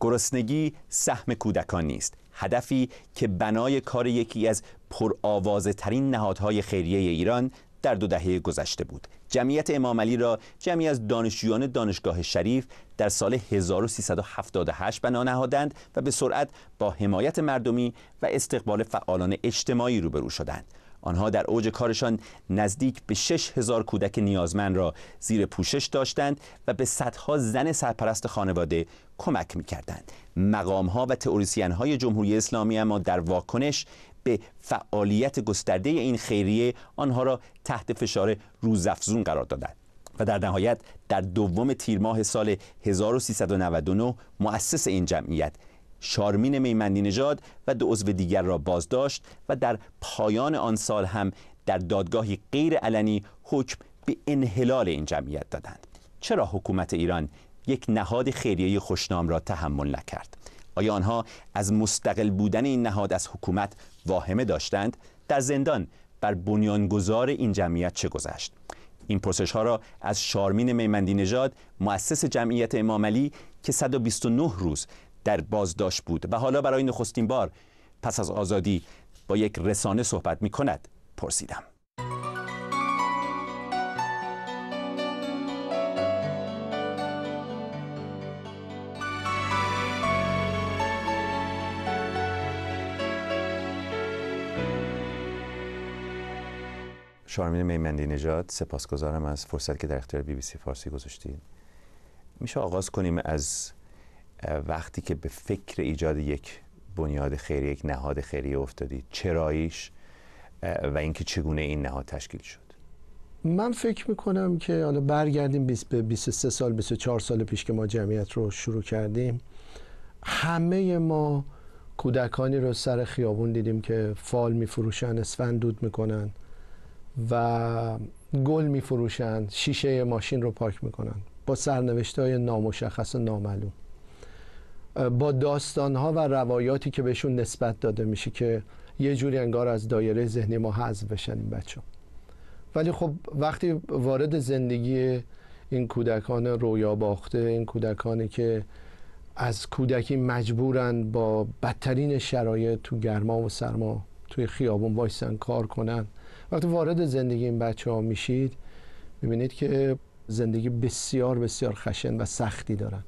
گرسنگی سهم کودکان نیست هدفی که بنای کار یکی از پرآوازه ترین نهادهای خیریه ایران در دو دهه گذشته بود جمعیت امام را جمعی از دانشجویان دانشگاه شریف در سال 1378 بنا نهادند و به سرعت با حمایت مردمی و استقبال فعالان اجتماعی روبرو شدند آنها در اوج کارشان نزدیک به 6000 کودک نیازمند را زیر پوشش داشتند و به صدها زن سرپرست خانواده کمک می‌کردند. مقام و تئوریسین های جمهوری اسلامی اما در واکنش به فعالیت گسترده این خیریه آنها را تحت فشار روزافزون قرار دادند. و در نهایت در دوم تیر ماه سال 1399 مؤسس این جمعیت شارمین میمندی نژاد و دو عضو دیگر را بازداشت و در پایان آن سال هم در دادگاهی علنی حکم به انحلال این جمعیت دادند چرا حکومت ایران یک نهاد خیریه خوشنام را تحمل نکرد آیا آنها از مستقل بودن این نهاد از حکومت واهمه داشتند در زندان بر بنیانگذار این جمعیت چه گذشت این پرسش ها را از شارمین میمندی نژاد مؤسس جمعیت امام علی که 129 روز در بازداشت بود و حالا برای نخستین بار پس از آزادی با یک رسانه صحبت می کند پرسیدم شارمین میمندی نجات سپاسگزارم از فرصت که در اختیار بی بی سی فارسی گذاشتید میشه آغاز کنیم از وقتی که به فکر ایجاد یک بنیاد خیری یک نهاد خیری افتادید چراییش و اینکه چگونه این نهاد تشکیل شد من فکر کنم که حالا برگردیم به 23 سال 24 سال پیش که ما جمعیت رو شروع کردیم همه ما کودکانی رو سر خیابون دیدیم که فال میفروشن اسفند دود میکنن و گل میفروشن شیشه ماشین رو پاک میکنن با سرنوشت های نامشخص و نامعلوم با داستانها و روایاتی که بهشون نسبت داده میشه که یه جوری انگار از دایره ذهنی ما حذف بشن این بچه ولی خب وقتی وارد زندگی این کودکان رویا باخته این کودکانی که از کودکی مجبورن با بدترین شرایط تو گرما و سرما توی خیابون وایسن کار کنن وقتی وارد زندگی این بچه ها میشید میبینید که زندگی بسیار بسیار خشن و سختی دارن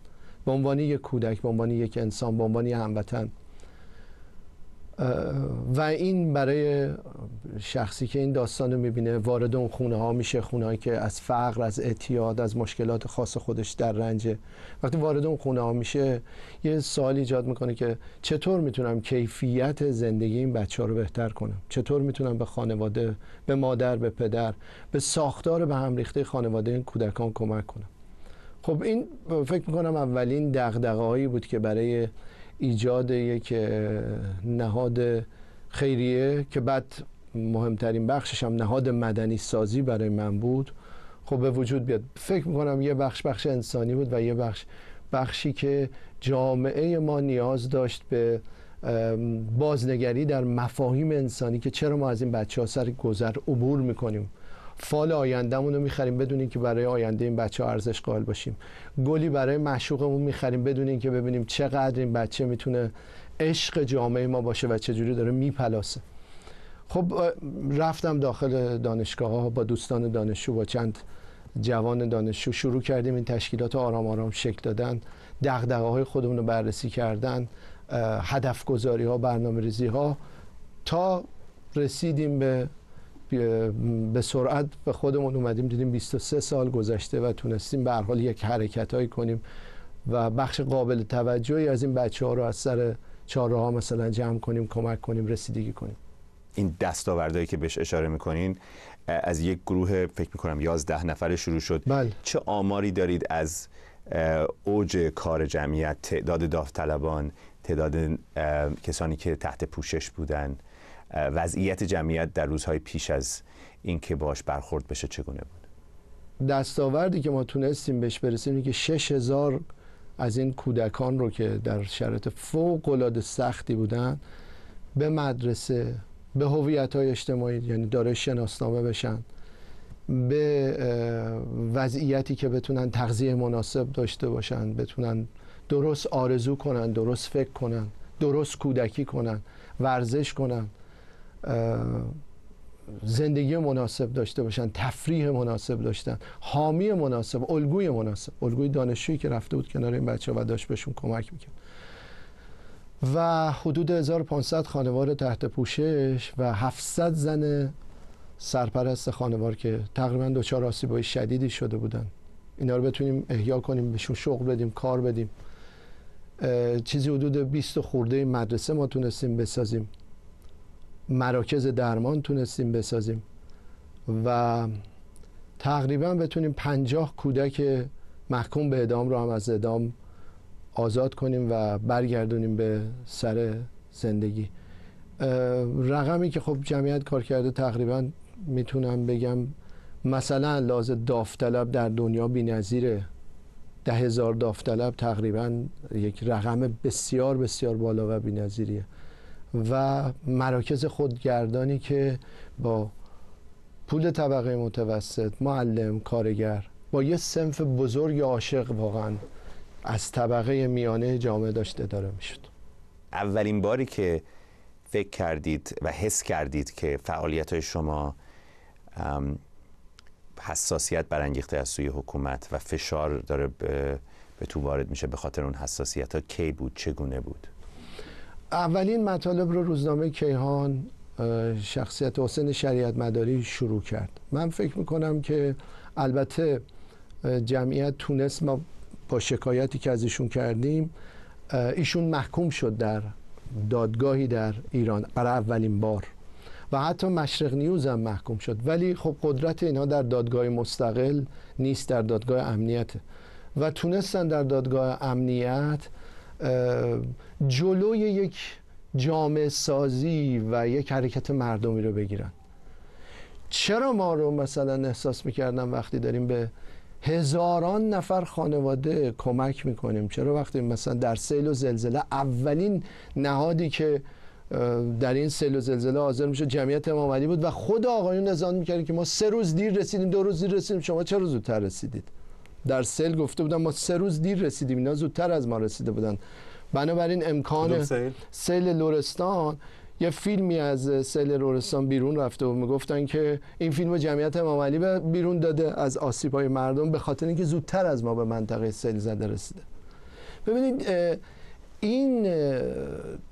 به عنوان یک کودک به عنوان یک انسان به عنوان هموطن و این برای شخصی که این داستان رو میبینه وارد اون خونه ها میشه خونه هایی که از فقر از اعتیاد از مشکلات خاص خودش در رنجه وقتی وارد اون خونه ها میشه یه سوال ایجاد میکنه که چطور میتونم کیفیت زندگی این بچه ها رو بهتر کنم چطور میتونم به خانواده به مادر به پدر به ساختار به هم ریخته خانواده این کودکان کمک کنم خب این فکر میکنم اولین دقدقه بود که برای ایجاد یک نهاد خیریه که بعد مهمترین بخشش هم نهاد مدنی سازی برای من بود خب به وجود بیاد فکر میکنم یه بخش بخش انسانی بود و یه بخش بخشی که جامعه ما نیاز داشت به بازنگری در مفاهیم انسانی که چرا ما از این بچه ها سر گذر عبور میکنیم فال آیندهمون رو میخریم بدونیم که برای آینده این بچه ارزش قائل باشیم گلی برای معشوقمون میخریم بدونیم که ببینیم چقدر این بچه میتونه عشق جامعه ما باشه و جوری داره میپلاسه خب رفتم داخل دانشگاه ها با دوستان دانشجو با چند جوان دانشجو شروع کردیم این تشکیلات آرام آرام شکل دادن دغدغه های خودمون رو بررسی کردن هدف گذاری ها برنامه ریزی ها تا رسیدیم به به سرعت به خودمون اومدیم دیدیم 23 سال گذشته و تونستیم به حال یک حرکت هایی کنیم و بخش قابل توجهی از این بچه ها رو از سر ها مثلا جمع کنیم کمک کنیم رسیدگی کنیم این دستاوردهایی که بهش اشاره میکنین از یک گروه فکر میکنم 11 نفره شروع شد بل. چه آماری دارید از اوج کار جمعیت تعداد داوطلبان تعداد کسانی که تحت پوشش بودن وضعیت جمعیت در روزهای پیش از اینکه باش برخورد بشه چگونه بود دستاوردی که ما تونستیم بهش برسیم اینه که 6000 از این کودکان رو که در شرط فوق العاده سختی بودن به مدرسه به هویت های اجتماعی یعنی داره شناسنامه بشن به وضعیتی که بتونن تغذیه مناسب داشته باشن بتونن درست آرزو کنن درست فکر کنن درست کودکی کنن ورزش کنن زندگی مناسب داشته باشن تفریح مناسب داشتن حامی مناسب الگوی مناسب الگوی دانشجویی که رفته بود کنار این بچه و داشت بهشون کمک میکرد و حدود 1500 خانوار تحت پوشش و 700 زن سرپرست خانوار که تقریبا دچار آسیبای شدیدی شده بودن اینا رو بتونیم احیا کنیم بهشون شغل بدیم کار بدیم چیزی حدود 20 خورده مدرسه ما تونستیم بسازیم مراکز درمان تونستیم بسازیم و تقریبا بتونیم پنجاه کودک محکوم به ادام رو هم از ادام آزاد کنیم و برگردونیم به سر زندگی رقمی که خب جمعیت کار کرده تقریبا میتونم بگم مثلا لازم داوطلب در دنیا بی نظیره ده هزار داوطلب تقریبا یک رقم بسیار بسیار بالا و بی نظیریه و مراکز خودگردانی که با پول طبقه متوسط معلم کارگر با یه سنف بزرگ عاشق واقعا از طبقه میانه جامعه داشته اداره میشد اولین باری که فکر کردید و حس کردید که فعالیت های شما حساسیت برانگیخته از سوی حکومت و فشار داره به تو وارد میشه به خاطر اون حساسیت ها کی بود چگونه بود اولین مطالب رو روزنامه کیهان شخصیت حسین شریعت مداری شروع کرد من فکر میکنم که البته جمعیت تونست ما با شکایتی که از ایشون کردیم ایشون محکوم شد در دادگاهی در ایران برای اولین بار و حتی مشرق نیوز هم محکوم شد ولی خب قدرت اینها در دادگاه مستقل نیست در دادگاه امنیت و تونستن در دادگاه امنیت جلوی یک جامعه سازی و یک حرکت مردمی رو بگیرن چرا ما رو مثلا احساس میکردم وقتی داریم به هزاران نفر خانواده کمک میکنیم چرا وقتی مثلا در سیل و زلزله اولین نهادی که در این سیل و زلزله حاضر میشه جمعیت امام علی بود و خود آقایون نظام میکردن که ما سه روز دیر رسیدیم دو روز دیر رسیدیم شما چرا زودتر رسیدید در سیل گفته بودن ما سه روز دیر رسیدیم اینا زودتر از ما رسیده بودن بنابراین امکان سیل لورستان یه فیلمی از سیل لورستان بیرون رفته و میگفتن که این فیلم جمعیت امام علی بیرون داده از آسیب های مردم به خاطر اینکه زودتر از ما به منطقه سیل زده رسیده ببینید این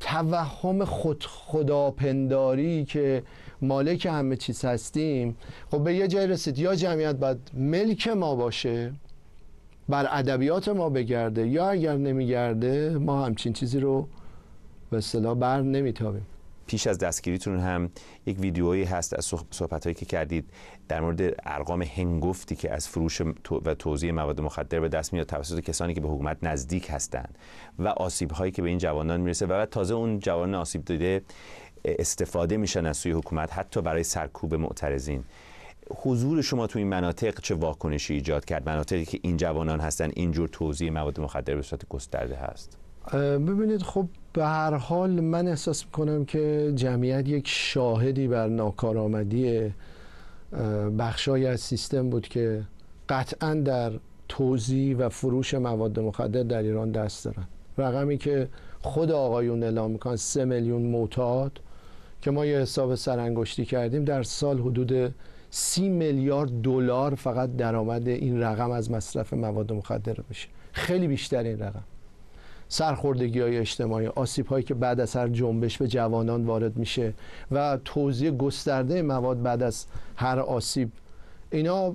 توهم خود خداپنداری که مالک همه چیز هستیم خب به یه جای رسید یا جمعیت باید ملک ما باشه بر ادبیات ما بگرده یا اگر نمیگرده ما همچین چیزی رو به اصطلاح بر نمیتابیم پیش از دستگیریتون هم یک ویدیویی هست از صحبت هایی که کردید در مورد ارقام هنگفتی که از فروش و توزیع مواد مخدر به دست میاد توسط کسانی که به حکومت نزدیک هستند و آسیب هایی که به این جوانان میرسه و بعد تازه اون جوان آسیب دیده استفاده میشن از سوی حکومت حتی برای سرکوب معترضین حضور شما تو این مناطق چه واکنشی ایجاد کرد مناطقی که این جوانان هستن اینجور توزیع مواد مخدر به صورت گسترده هست ببینید خب به هر حال من احساس می‌کنم که جمعیت یک شاهدی بر ناکارآمدی بخشای از سیستم بود که قطعا در توزیع و فروش مواد مخدر در ایران دست دارن رقمی که خود آقایون اعلام میکنن سه میلیون معتاد که ما یه حساب سرانگشتی کردیم در سال حدود سی میلیارد دلار فقط درآمد این رقم از مصرف مواد مخدر بشه خیلی بیشتر این رقم سرخوردگی های اجتماعی آسیب هایی که بعد از هر جنبش به جوانان وارد میشه و توزیع گسترده مواد بعد از هر آسیب اینا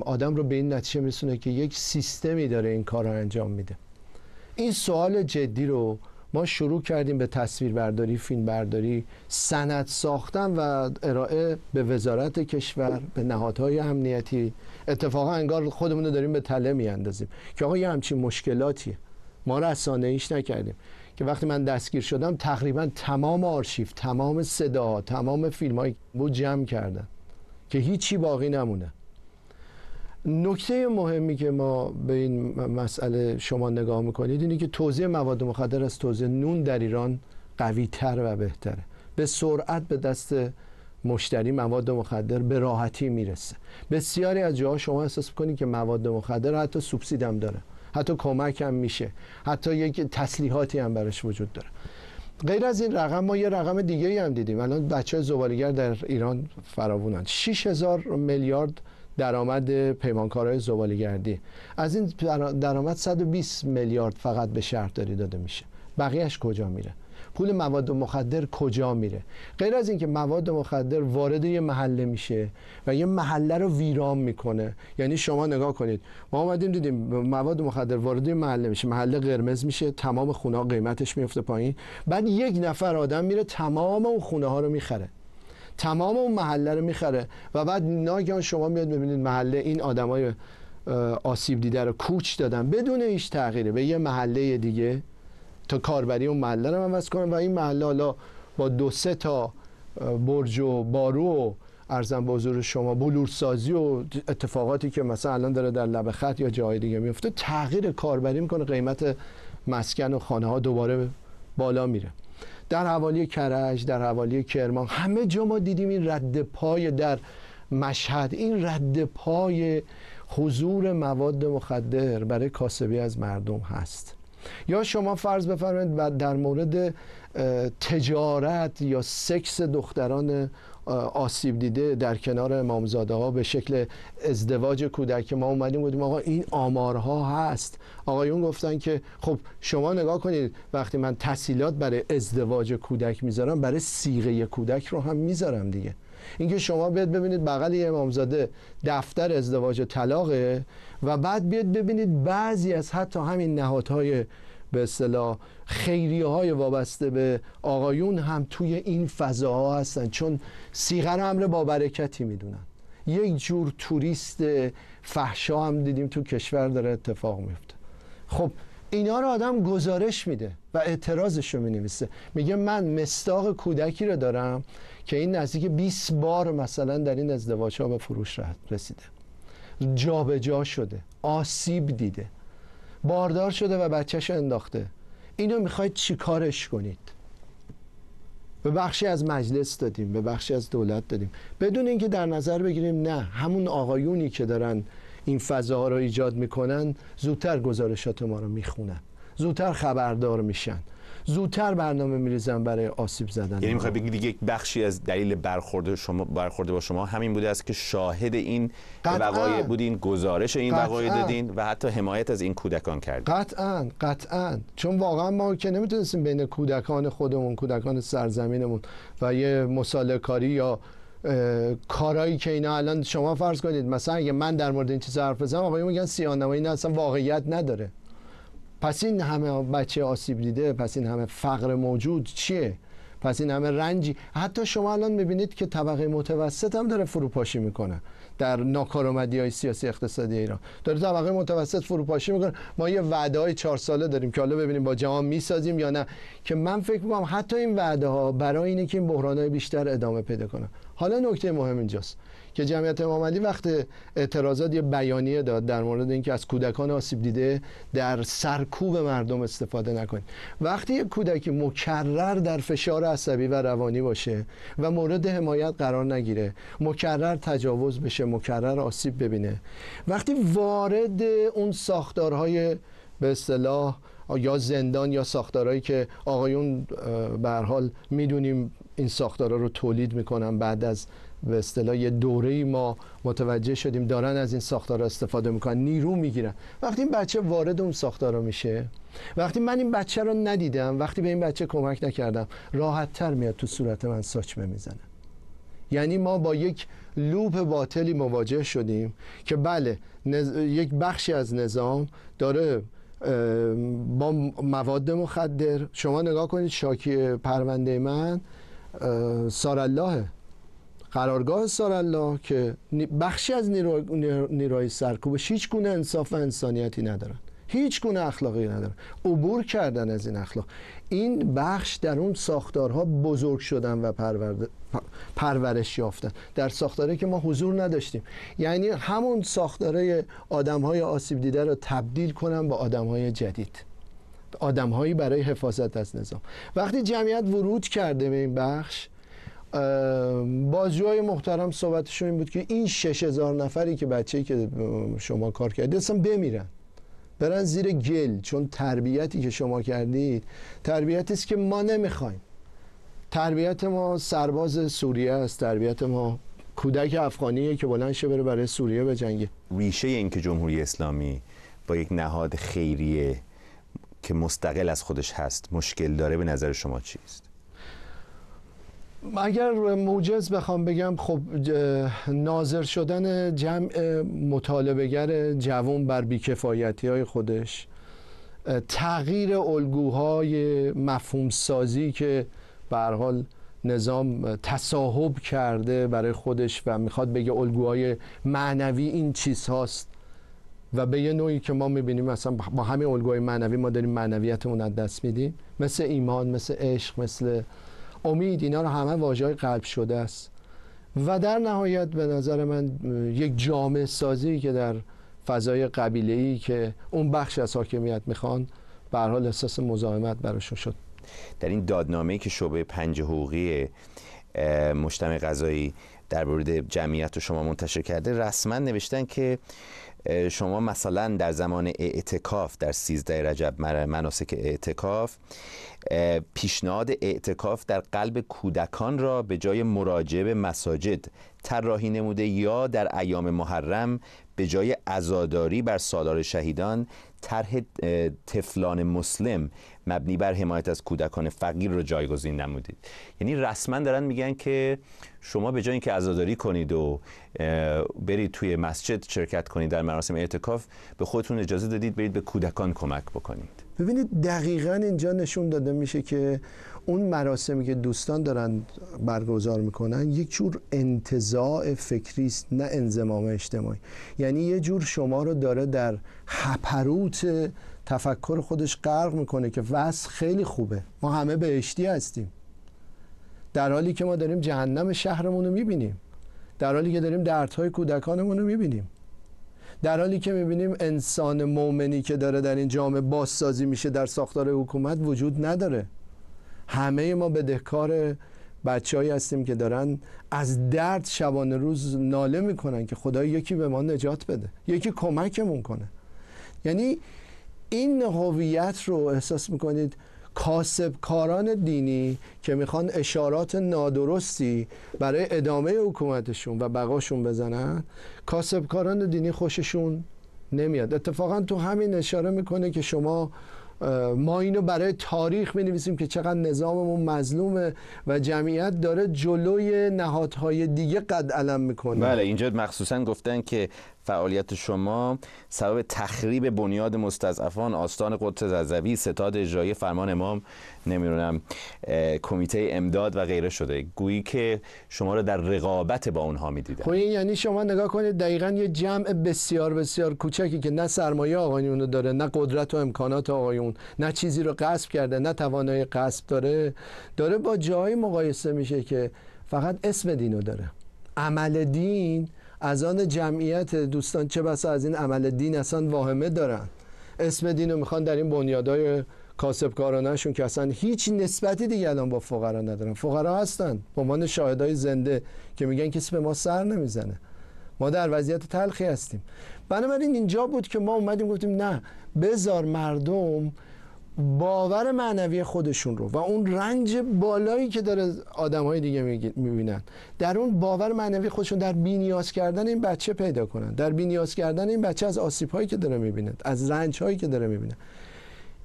آدم رو به این نتیجه میرسونه که یک سیستمی داره این کار رو انجام میده این سوال جدی رو ما شروع کردیم به تصویر برداری فیلم برداری سند ساختن و ارائه به وزارت کشور به نهادهای امنیتی اتفاقا انگار خودمون رو داریم به تله میاندازیم که آقا یه همچین مشکلاتیه ما رسانه ایش نکردیم که وقتی من دستگیر شدم تقریبا تمام آرشیف تمام صدا تمام فیلم های بود جمع کردن که هیچی باقی نمونه نکته مهمی که ما به این مسئله شما نگاه میکنید اینه که توضیح مواد مخدر از توضیح نون در ایران قوی تر و بهتره به سرعت به دست مشتری مواد مخدر به راحتی میرسه بسیاری از جاها شما احساس میکنید که مواد مخدر حتی سوبسید هم داره حتی کمک هم میشه حتی یک تسلیحاتی هم براش وجود داره غیر از این رقم ما یه رقم دیگه هم دیدیم الان بچه زبالگر در ایران فراوونن 6000 میلیارد درآمد پیمانکارهای زباله‌گردی از این درآمد 120 میلیارد فقط به شهرداری داده میشه بقیهش کجا میره پول مواد مخدر کجا میره غیر از اینکه مواد مخدر وارد یه محله میشه و یه محله رو ویران میکنه یعنی شما نگاه کنید ما اومدیم دیدیم مواد مخدر وارد یه محله میشه محله قرمز میشه تمام خونه قیمتش میفته پایین بعد یک نفر آدم میره تمام اون خونه ها رو میخره تمام اون محله رو میخره و بعد ناگهان شما میاد ببینید محله این آدمای آسیب دیده رو کوچ دادن بدون هیچ تغییره به یه محله دیگه تا کاربری اون محله رو عوض کنن و این محله حالا با دو سه تا برج و بارو و ارزم به حضور شما بلورسازی و اتفاقاتی که مثلا الان داره در لب خط یا جای دیگه میفته تغییر کاربری میکنه قیمت مسکن و خانه ها دوباره بالا میره در حوالی کرج در حوالی کرمان همه جا ما دیدیم این رد پای در مشهد این رد پای حضور مواد مخدر برای کاسبی از مردم هست یا شما فرض بفرمایید در مورد تجارت یا سکس دختران آسیب دیده در کنار امامزاده ها به شکل ازدواج کودک که ما اومدیم گفتیم آقا این آمارها هست آقایون گفتن که خب شما نگاه کنید وقتی من تسهیلات برای ازدواج کودک میذارم برای سیغه کودک رو هم میذارم دیگه اینکه شما بیاد ببینید بغل یه امامزاده دفتر ازدواج و طلاقه و بعد بیاد ببینید بعضی از حتی همین نهادهای به اصطلاح خیریه های وابسته به آقایون هم توی این فضاها هستن چون سیغر امر با برکتی میدونن یک جور توریست فحشا هم دیدیم تو کشور داره اتفاق میفته خب اینا رو آدم گزارش میده و اعتراضش رو مینویسه میگه من مستاق کودکی رو دارم که این نزدیک 20 بار مثلا در این ازدواج ها به فروش رسیده جابجا جا شده آسیب دیده باردار شده و بچهش انداخته اینو میخواید چیکارش کنید به بخشی از مجلس دادیم به بخشی از دولت دادیم بدون اینکه در نظر بگیریم نه همون آقایونی که دارن این فضاها رو ایجاد میکنن زودتر گزارشات ما رو میخونن زودتر خبردار میشن زودتر برنامه میریزم برای آسیب زدن یعنی میخوای بگید یک بخشی از دلیل برخورد شما برخورد با شما همین بوده است که شاهد این وقایع بودین گزارش این وقایع دادین و حتی حمایت از این کودکان کردین قطعا قطعا چون واقعا ما که نمیتونستیم بین کودکان خودمون کودکان سرزمینمون و یه مصالحه کاری یا کارایی که اینا الان شما فرض کنید مثلا اگه من در مورد این چیز حرف بزنم آقایون میگن سیانمایی نه اصلا واقعیت نداره پس این همه بچه آسیب دیده پس این همه فقر موجود چیه پس این همه رنجی حتی شما الان میبینید که طبقه متوسط هم داره فروپاشی میکنه در ناکارآمدی های سیاسی اقتصادی ایران داره طبقه متوسط فروپاشی میکنه ما یه وعده های چهار ساله داریم که حالا ببینیم با جهان میسازیم یا نه که من فکر میکنم حتی این وعده ها برای اینه که این بحران های بیشتر ادامه پیدا کنه حالا نکته مهم اینجاست که جمعیت امام علی وقت اعتراضات یه بیانیه داد در مورد اینکه از کودکان آسیب دیده در سرکوب مردم استفاده نکنید وقتی یک کودکی مکرر در فشار عصبی و روانی باشه و مورد حمایت قرار نگیره مکرر تجاوز بشه مکرر آسیب ببینه وقتی وارد اون ساختارهای به اصطلاح یا زندان یا ساختارهایی که آقایون به حال میدونیم این ساختارها رو تولید میکنن بعد از به اصطلاح یه دوره ما متوجه شدیم دارن از این ساختار استفاده میکنن نیرو میگیرن وقتی این بچه وارد اون ساختارا میشه وقتی من این بچه رو ندیدم وقتی به این بچه کمک نکردم راحت تر میاد تو صورت من ساچمه میزنه یعنی ما با یک لوپ باطلی مواجه شدیم که بله یک بخشی از نظام داره با مواد مخدر شما نگاه کنید شاکی پرونده من سارالله قرارگاه سارالله که بخشی از نیروهای سرکوبش هیچ گونه انصاف و انسانیتی ندارن هیچ گونه اخلاقی ندارن عبور کردن از این اخلاق این بخش در اون ساختارها بزرگ شدن و پرورش یافتن در ساختاره که ما حضور نداشتیم یعنی همون ساختاره آدم های آسیب دیده رو تبدیل کنن به آدم های جدید آدم هایی برای حفاظت از نظام وقتی جمعیت ورود کرده به این بخش بازجوهای های محترم صحبتشون این بود که این 6000 نفری که بچه‌ای که شما کار کردید اصلا بمیرن برن زیر گل چون تربیتی که شما کردید تربیتی است که ما نمیخوایم تربیت ما سرباز سوریه است تربیت ما کودک افغانیه که بلند شه بره برای سوریه بجنگه ریشه این که جمهوری اسلامی با یک نهاد خیریه که مستقل از خودش هست مشکل داره به نظر شما چیست اگر موجز بخوام بگم خب ناظر شدن جمع مطالبهگر جوان بر بیکفایتی های خودش تغییر الگوهای مفهوم سازی که به حال نظام تصاحب کرده برای خودش و میخواد بگه الگوهای معنوی این چیز و به یه نوعی که ما میبینیم مثلا با همه الگوهای معنوی ما داریم معنویتمون از دست میدیم مثل ایمان مثل عشق مثل امید اینا رو همه واژه قلب شده است و در نهایت به نظر من یک جامعه سازی که در فضای قبیله ای که اون بخش از حاکمیت میخوان به حال احساس مزاحمت براشون شد در این ای که شعبه پنج حقوقی مجتمع قضایی در مورد جمعیت رو شما منتشر کرده رسما نوشتن که شما مثلا در زمان اعتکاف در 13 رجب مناسک اعتکاف پیشنهاد اعتکاف در قلب کودکان را به جای مراجعه به مساجد طراحی نموده یا در ایام محرم به جای عزاداری بر سادار شهیدان طرح تفلان مسلم مبنی بر حمایت از کودکان فقیر را جایگزین نمودید یعنی رسما دارن میگن که شما به جای اینکه عزاداری کنید و برید توی مسجد شرکت کنید در مراسم اعتکاف به خودتون اجازه دادید برید به کودکان کمک بکنید ببینید دقیقا اینجا نشون داده میشه که اون مراسمی که دوستان دارن برگزار میکنن یک جور انتظاع فکری است نه انضمام اجتماعی یعنی یه جور شما رو داره در هپروت تفکر خودش غرق میکنه که وس خیلی خوبه ما همه بهشتی هستیم در حالی که ما داریم جهنم شهرمون رو میبینیم در حالی که داریم دردهای کودکانمون رو میبینیم در حالی که میبینیم انسان مؤمنی که داره در این جامعه بازسازی میشه در ساختار حکومت وجود نداره همه ما بدهکار بچههایی هستیم که دارن از درد شبانه روز ناله میکنن که خدا یکی به ما نجات بده یکی کمکمون کنه یعنی این هویت رو احساس میکنید کاسبکاران دینی که میخوان اشارات نادرستی برای ادامه حکومتشون و بقاشون بزنن کاسبکاران دینی خوششون نمیاد اتفاقا تو همین اشاره میکنه که شما ما اینو برای تاریخ می نویسیم که چقدر نظاممون مظلومه و جمعیت داره جلوی نهادهای دیگه قد علم میکنه بله اینجا مخصوصا گفتن که فعالیت شما سبب تخریب بنیاد مستضعفان آستان قدس رضوی ستاد اجرایی فرمان امام نمیدونم کمیته امداد و غیره شده گویی که شما رو در رقابت با اونها میدیدن خب این یعنی شما نگاه کنید دقیقا یه جمع بسیار بسیار کوچکی که نه سرمایه آقای اونو داره نه قدرت و امکانات آقایون نه چیزی رو قصب کرده نه توانایی قصب داره داره با جایی مقایسه میشه که فقط اسم دینو داره عمل دین از آن جمعیت دوستان چه بسا از این عمل دین اصلا واهمه دارن اسم دین رو میخوان در این بنیادهای کاسبکارانهشون که اصلا هیچ نسبتی دیگه الان با فقرا ندارن فقرا هستن به عنوان شاهدای زنده که میگن کسی به ما سر نمیزنه ما در وضعیت تلخی هستیم بنابراین اینجا بود که ما اومدیم گفتیم نه بزار مردم باور معنوی خودشون رو و اون رنج بالایی که داره آدم های دیگه میبینن در اون باور معنوی خودشون در بینیاز کردن این بچه پیدا کنن در بینیاز کردن این بچه از آسیب هایی که داره میبینه از رنج هایی که داره میبینه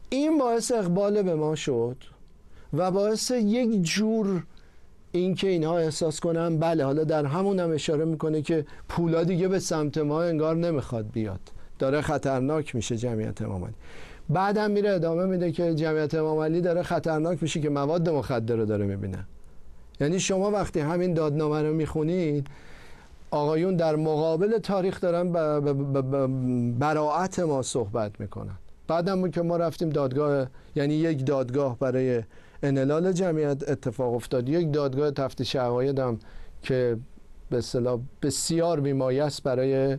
این باعث اقبال به ما شد و باعث یک جور اینکه اینها احساس کنن بله حالا در همون هم اشاره میکنه که پولا دیگه به سمت ما انگار نمیخواد بیاد داره خطرناک میشه جمعیت امامانی بعدم میره ادامه میده که جمعیت امام علی داره خطرناک میشه که مواد مخدر رو داره میبینه یعنی شما وقتی همین دادنامه رو میخونید آقایون در مقابل تاریخ دارن براعت ما صحبت میکنن بعد بود که ما رفتیم دادگاه یعنی یک دادگاه برای انلال جمعیت اتفاق افتاد یک دادگاه تفتیش عقاید هم که به اصطلاح بسیار بیمایست برای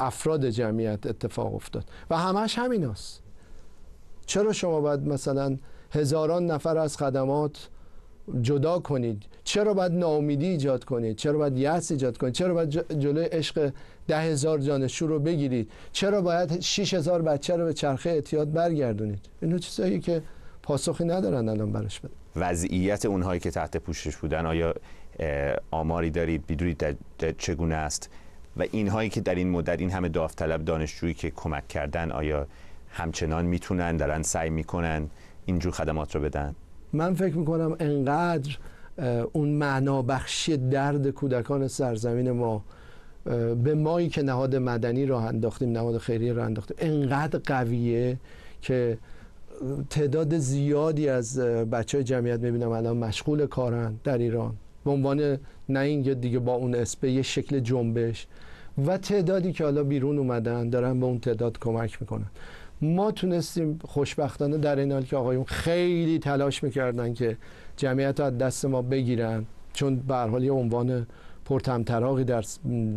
افراد جمعیت اتفاق افتاد و همش است چرا شما باید مثلا هزاران نفر از خدمات جدا کنید چرا باید ناامیدی ایجاد کنید چرا باید یأس ایجاد کنید چرا باید جلوی عشق ده هزار جانشو رو بگیرید چرا باید شیش هزار بچه رو به چرخه اعتیاد برگردونید اینو چیزایی که پاسخی ندارن الان برش بده وضعیت اونهایی که تحت پوشش بودن آیا آماری دارید چگونه است و اینهایی که در این مدت این همه داوطلب دانشجویی که کمک کردن آیا همچنان میتونن دارن سعی میکنن اینجور خدمات رو بدن من فکر میکنم انقدر اون معنا بخشی درد کودکان سرزمین ما به مایی که نهاد مدنی راه انداختیم نهاد خیریه راه انداختیم انقدر قویه که تعداد زیادی از بچه های جمعیت میبینم الان مشغول کارن در ایران به عنوان نه این دیگه با اون اسپه یه شکل جنبش و تعدادی که حالا بیرون اومدن دارن به اون تعداد کمک میکنن ما تونستیم خوشبختانه در این حال که آقایون خیلی تلاش میکردن که جمعیت رو از دست ما بگیرن چون به حال یه عنوان پرتمطراقی در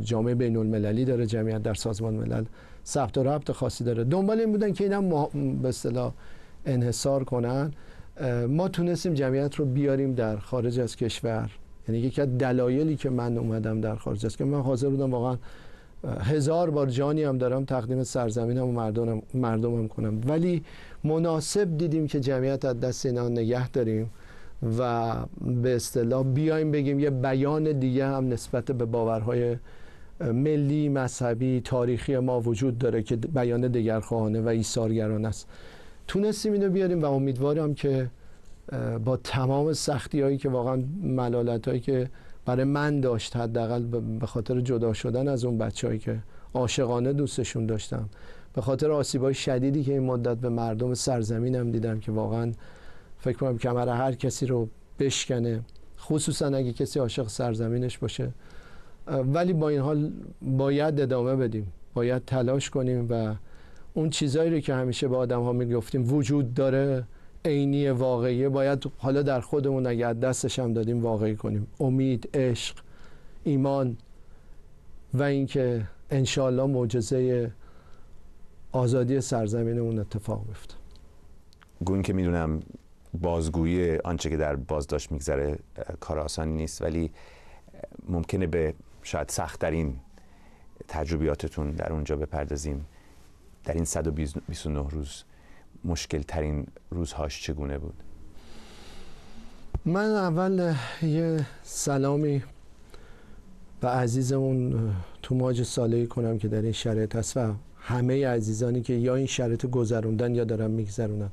جامعه بین المللی داره جمعیت در سازمان ملل ثبت و ربط خاصی داره دنبال این بودن که اینا مح... به اصطلاح انحصار کنن ما تونستیم جمعیت رو بیاریم در خارج از کشور یعنی یکی از دلایلی که من اومدم در خارج است که من حاضر بودم واقعا هزار بار جانی هم دارم تقدیم سرزمینم و مردمم, مردمم کنم ولی مناسب دیدیم که جمعیت از دست اینا نگه داریم و به اصطلاح بیایم بگیم یه بیان دیگه هم نسبت به باورهای ملی مذهبی تاریخی ما وجود داره که بیان دگرخواهانه و ایثارگران است تونستیم اینو بیاریم و امیدوارم که با تمام سختی هایی که واقعا ملالت هایی که برای من داشت حداقل به خاطر جدا شدن از اون بچههایی که عاشقانه دوستشون داشتم به خاطر آسیبای شدیدی که این مدت به مردم سرزمینم دیدم که واقعا فکر کنم کمر هر کسی رو بشکنه خصوصا اگه کسی عاشق سرزمینش باشه ولی با این حال باید ادامه بدیم باید تلاش کنیم و اون چیزایی رو که همیشه به آدم ها میگفتیم وجود داره عینی واقعیه باید حالا در خودمون اگر دستش هم دادیم واقعی کنیم امید عشق ایمان و اینکه انشالله معجزه آزادی سرزمینمون اتفاق بیفته گون که میدونم بازگویی آنچه که در بازداشت میگذره کار آسانی نیست ولی ممکنه به شاید سخت این تجربیاتتون در اونجا بپردازیم در این 129 روز مشکل ترین روزهاش چگونه بود من اول یه سلامی و عزیزمون تو ماج ساله کنم که در این شرایط هست و همه عزیزانی که یا این شرایط گذروندن یا دارن میگذرونن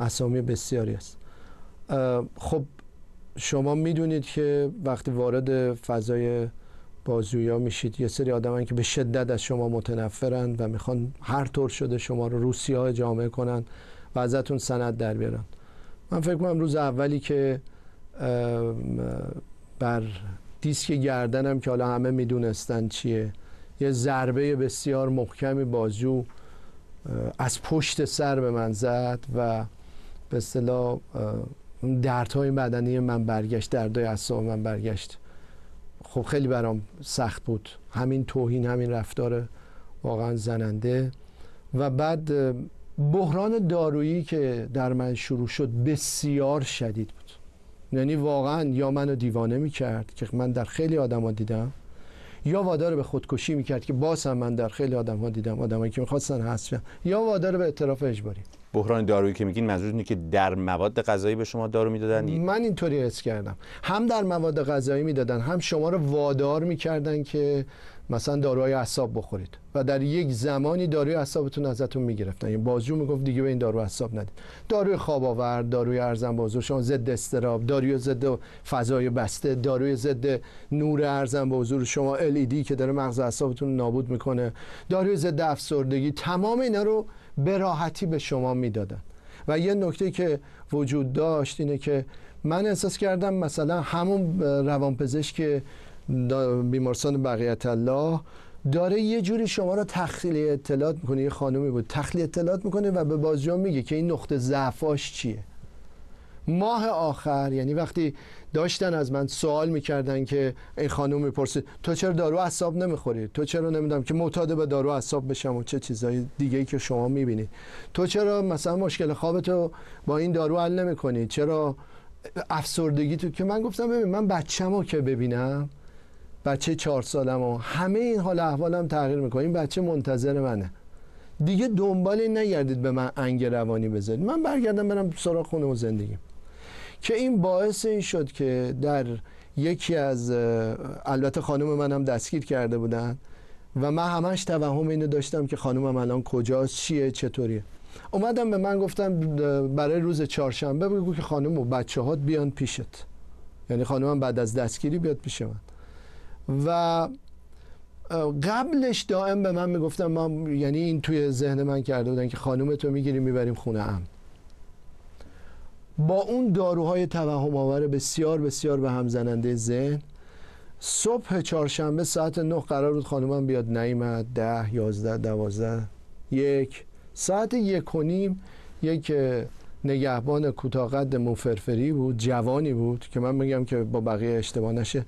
اسامی بسیاری است خب شما میدونید که وقتی وارد فضای بازجویا میشید یه سری آدمان که به شدت از شما متنفرند و میخوان هر طور شده شما رو روسیه جامعه کنن و ازتون سند در بیارن من فکر کنم روز اولی که بر دیسک گردنم که حالا همه میدونستن چیه یه ضربه بسیار محکمی بازجو از پشت سر به من زد و به اصطلاح دردهای بدنی من برگشت دردهای اعصاب من برگشت خب خیلی برام سخت بود همین توهین همین رفتار واقعا زننده و بعد بحران دارویی که در من شروع شد بسیار شدید بود یعنی واقعا یا منو دیوانه می کرد که من در خیلی آدما دیدم یا وادار به خودکشی میکرد که باز هم من در خیلی آدم ها دیدم آدمایی که میخواستن شن یا وادار به اعتراف اجباری بحران دارویی که میگین منظور اینه که در مواد غذایی به شما دارو میدادن من اینطوری حس کردم هم در مواد غذایی میدادن هم شما رو وادار میکردن که مثلا داروهای اعصاب بخورید و در یک زمانی داروی اعصابتون ازتون میگرفتن یعنی بازجو میگفت دیگه به این دارو اعصاب ندید داروی خواب آور داروی ارزن بازو شما ضد استراب داروی ضد فضای بسته داروی ضد نور ارزن به شما LED که داره مغز اعصابتون نابود میکنه داروی ضد افسردگی تمام اینا رو به راحتی به شما میدادن و یه نکته که وجود داشت اینه که من احساس کردم مثلا همون روانپزشک که بیمارستان بقیت الله داره یه جوری شما رو تخلیه اطلاعات میکنه یه خانومی بود تخلیه اطلاعات میکنه و به بازجویان میگه که این نقطه ضعفاش چیه ماه آخر یعنی وقتی داشتن از من سوال میکردن که این خانم میپرسید تو چرا دارو اصاب نمیخوری تو چرا نمیدونم که معتاد به دارو اصاب بشم و چه چیزای دیگه ای که شما میبینی؟ تو چرا مثلا مشکل خوابتو با این دارو حل نمیکنی چرا افسردگی تو که من گفتم ببین من بچه‌مو که ببینم بچه چهار سالم و همه این حال احوالم تغییر میکنه این بچه منتظر منه دیگه دنبال نگردید به من انگ روانی بذارید من برگردم برم سراغ خونه و زندگیم که این باعث این شد که در یکی از البته خانم من هم دستگیر کرده بودن و من همش توهم اینو داشتم که خانومم الان کجاست چیه چطوریه اومدم به من گفتم برای روز چهارشنبه بگو که خانم و بچه هات بیان پیشت یعنی خانومم بعد از دستگیری بیاد پیش من و قبلش دائم به من میگفتم من یعنی این توی ذهن من کرده بودن که خانم تو میگیریم میبریم خونه ام با اون داروهای توهم آور بسیار بسیار به هم زننده ذهن صبح چهارشنبه ساعت نه قرار بود خانومم بیاد نیمد ده یازده دوازده یک ساعت یک و نیم یک نگهبان قد موفرفری بود جوانی بود که من میگم که با بقیه اشتباه نشه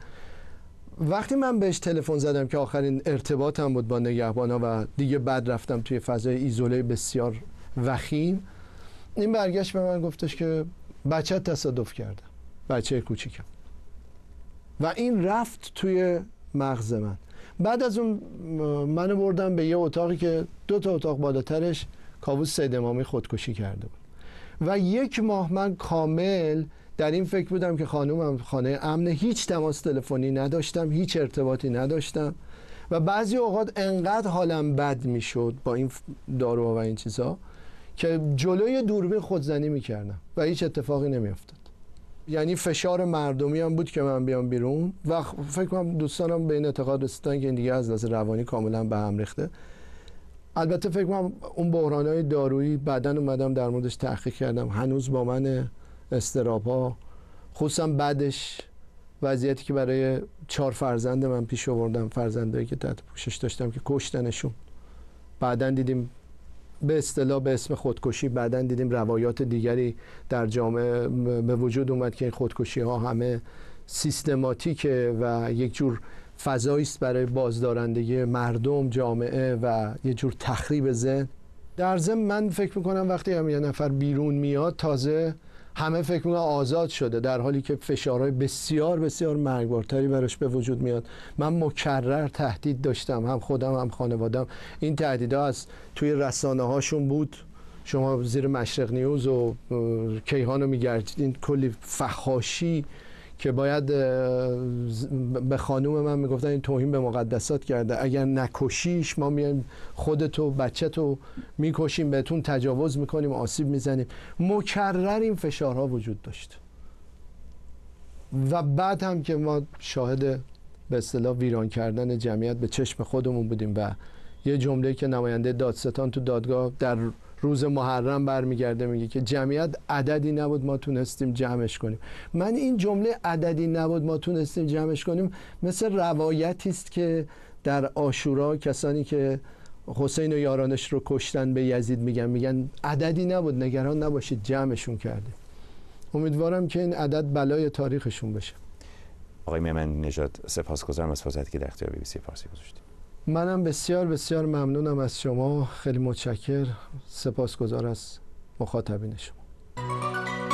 وقتی من بهش تلفن زدم که آخرین ارتباطم بود با نگهبانا و دیگه بعد رفتم توی فضای ایزوله بسیار وخیم این برگشت به من گفتش که بچه تصادف کردم بچه کوچیکم و این رفت توی مغز من بعد از اون منو بردم به یه اتاقی که دو تا اتاق بالاترش کابوس سید امامی خودکشی کرده بود و یک ماه من کامل در این فکر بودم که خانومم خانه امن هیچ تماس تلفنی نداشتم هیچ ارتباطی نداشتم و بعضی اوقات انقدر حالم بد میشد با این دارو و این چیزها که جلوی دوربین خودزنی میکردم و هیچ اتفاقی نمیافتاد یعنی فشار مردمی هم بود که من بیام بیرون و فکر کنم دوستانم به این اعتقاد رسیدن که این دیگه از لحاظ روانی کاملا به هم ریخته البته فکر کنم اون بحرانهای دارویی بعدا اومدم در موردش تحقیق کردم هنوز با منه. استراب ها خصوصا بعدش وضعیتی که برای چهار فرزند من پیش آوردم فرزندایی که تحت پوشش داشتم که کشتنشون بعدا دیدیم به اصطلاح به اسم خودکشی بعدا دیدیم روایات دیگری در جامعه به وجود اومد که این خودکشی ها همه سیستماتیکه و یک جور فضایی است برای بازدارندگی مردم جامعه و یه جور تخریب ذهن در ضمن من فکر می‌کنم وقتی هم یه نفر بیرون میاد تازه همه فکر میکنن آزاد شده در حالی که فشارهای بسیار بسیار مرگبارتری براش به وجود میاد من مکرر تهدید داشتم هم خودم هم خانوادم این تهدیدها از توی رسانه هاشون بود شما زیر مشرق نیوز و کیهان رو میگردید این کلی فخاشی که باید به خانوم من میگفتن این توهین به مقدسات کرده اگر نکشیش ما میایم خودت و میکشیم بهتون تجاوز میکنیم آسیب میزنیم مکرر این فشارها وجود داشت و بعد هم که ما شاهد به اصطلاح ویران کردن جمعیت به چشم خودمون بودیم و یه جمله که نماینده دادستان تو دادگاه در روز محرم برمیگرده میگه که جمعیت عددی نبود ما تونستیم جمعش کنیم من این جمله عددی نبود ما تونستیم جمعش کنیم مثل روایتی است که در آشورا کسانی که حسین و یارانش رو کشتن به یزید میگن میگن عددی نبود نگران نباشید جمعشون کردیم امیدوارم که این عدد بلای تاریخشون بشه آقای میمن نجات سپاسگزارم از فرصتی که در اختیار بی بی سی فارسی گذاشتید منم بسیار بسیار ممنونم از شما خیلی متشکر سپاسگزار از مخاطبین شما